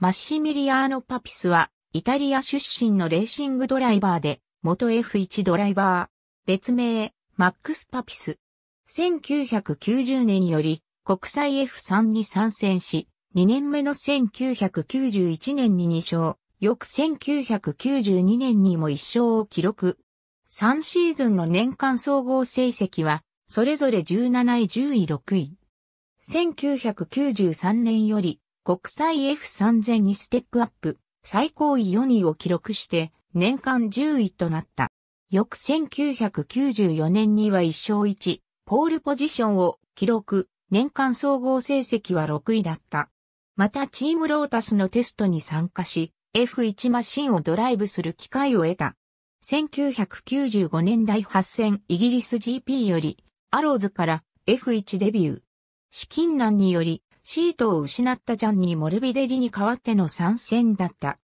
マッシミリアーノ・パピスは、イタリア出身のレーシングドライバーで、元 F1 ドライバー、別名、マックス・パピス。1990年より、国際 F3 に参戦し、2年目の1991年に2勝、翌1992年にも1勝を記録。3シーズンの年間総合成績は、それぞれ17位10位6位。1993年より、国際 F3000 にステップアップ、最高位4位を記録して年間10位となった。翌1994年には1勝1、ポールポジションを記録、年間総合成績は6位だった。またチームロータスのテストに参加し、F1 マシンをドライブする機会を得た。1995年第8戦イギリス GP より、アローズから F1 デビュー。資金難により、シートを失ったジャンニー・モルビデリに代わっての参戦だった。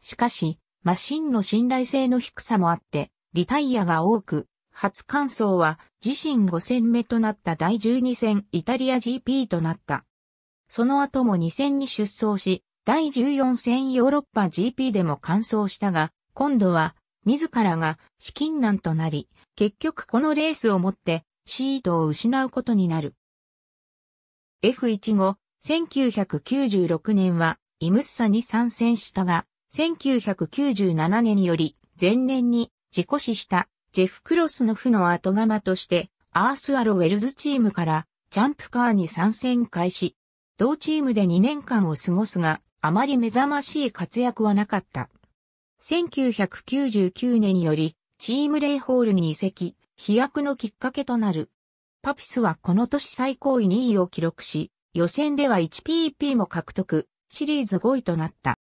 しかし、マシンの信頼性の低さもあって、リタイアが多く、初完走は自身5戦目となった第12戦イタリア GP となった。その後も2戦に出走し、第14戦ヨーロッパ GP でも完走したが、今度は自らが資金難となり、結局このレースをもってシートを失うことになる。F1 5 1996年は、イムッサに参戦したが、1997年により、前年に自己死したジェフ・クロスの負の後釜として、アース・アロウェルズチームからジャンプカーに参戦開始。同チームで2年間を過ごすが、あまり目覚ましい活躍はなかった。1999年により、チームレイホールに移籍、飛躍のきっかけとなる。パピスはこの年最高位2位を記録し、予選では 1PP も獲得、シリーズ5位となった。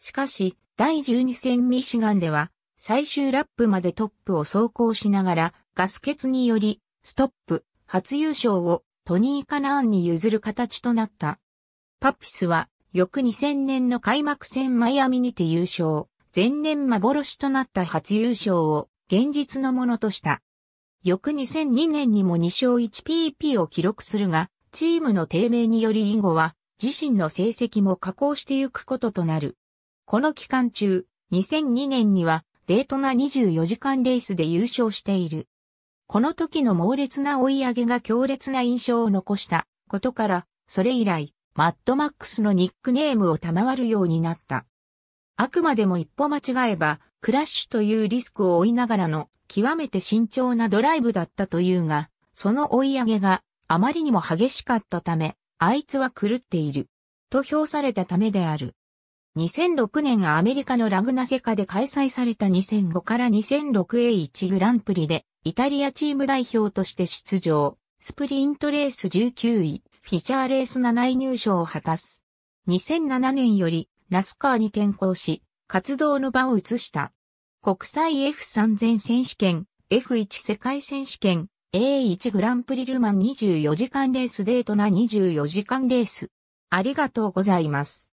しかし、第12戦ミシガンでは、最終ラップまでトップを走行しながら、ガス欠により、ストップ、初優勝をトニー・カナーンに譲る形となった。パピスは、翌2000年の開幕戦マイアミにて優勝、前年幻となった初優勝を現実のものとした。翌2002年にも2勝 1PP を記録するが、チームの低迷により以後は、自身の成績も下降してゆくこととなる。この期間中、2002年には、デートな24時間レースで優勝している。この時の猛烈な追い上げが強烈な印象を残したことから、それ以来、マッドマックスのニックネームを賜るようになった。あくまでも一歩間違えば、クラッシュというリスクを負いながらの極めて慎重なドライブだったというが、その追い上げがあまりにも激しかったため、あいつは狂っている。と評されたためである。2006年アメリカのラグナセカで開催された2005から 2006A1 グランプリで、イタリアチーム代表として出場、スプリントレース19位、フィチャーレース7位入賞を果たす。2007年より、ナスカーに転向し、活動の場を移した。国際 F3000 選手権、F1 世界選手権、A1 グランプリルマン24時間レースデートな24時間レース。ありがとうございます。